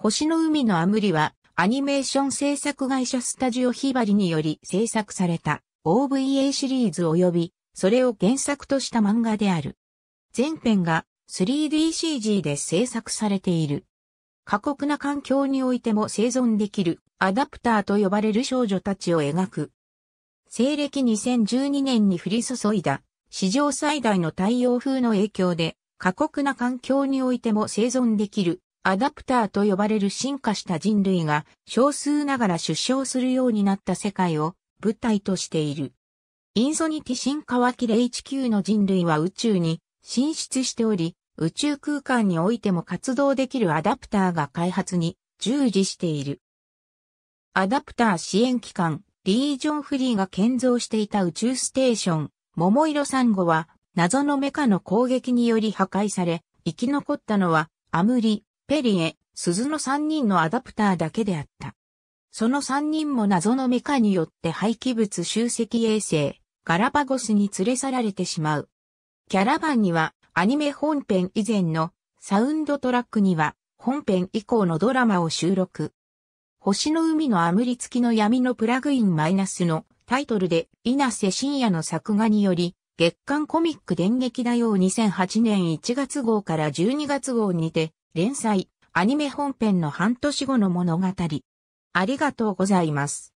星の海のアムリは、アニメーション制作会社スタジオヒバリにより制作された OVA シリーズ及び、それを原作とした漫画である。前編が 3DCG で制作されている。過酷な環境においても生存できるアダプターと呼ばれる少女たちを描く。西暦2012年に降り注いだ史上最大の太陽風の影響で過酷な環境においても生存できるアダプターと呼ばれる進化した人類が少数ながら出生するようになった世界を舞台としている。インソニティ進化はれ。hq の人類は宇宙に進出しており、宇宙空間においても活動できるアダプターが開発に従事している。アダプター支援機関、リージョンフリーが建造していた宇宙ステーション、桃色サンゴは、謎のメカの攻撃により破壊され、生き残ったのは、アムリ、ペリエ、鈴の3人のアダプターだけであった。その3人も謎のメカによって廃棄物集積衛星、ガラパゴスに連れ去られてしまう。キャラバンには、アニメ本編以前のサウンドトラックには、本編以降のドラマを収録。星の海のアり付きの闇のプラグインマイナスのタイトルで、稲瀬深也の作画により、月刊コミック電撃だよう2008年1月号から12月号にて、連載、アニメ本編の半年後の物語。ありがとうございます。